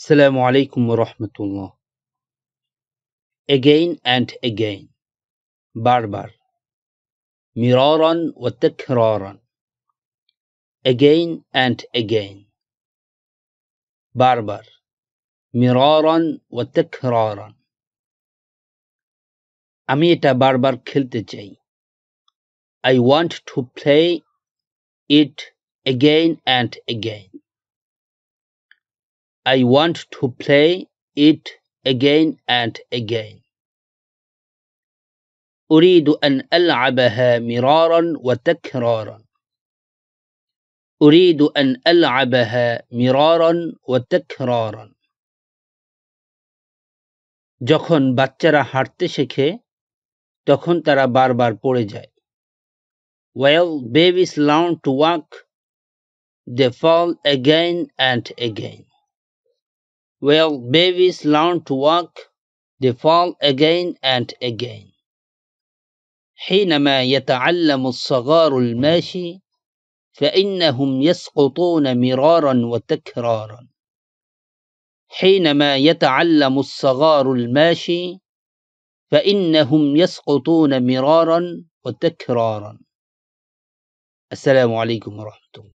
Assalamu alaikum wa rahmatullah. Again and again. Barbar. Miraran wa takraran. Again and again. Barbar. Miraran wa takraran. আমি এটা বারবার খেলতে I want to play it again and again. I want to play it again and again. أريد أن ألعبها مرارا وتكرارا. أريد أن ألعبها مرارا وتكرارا. যখন বাচ্চারা হাঁটতে শেখে তখন তারা বারবার পড়ে যায় well babies learn to walk they fall again and again Well, babies learn to walk? They fall again and again. حينما يتعلم الصغار الماشي فإنهم يسقطون مرارا وتكرارا. حينما يتعلم الصغار الماشي فإنهم يسقطون مرارا وتكرارا. السلام عليكم ورحمة الله.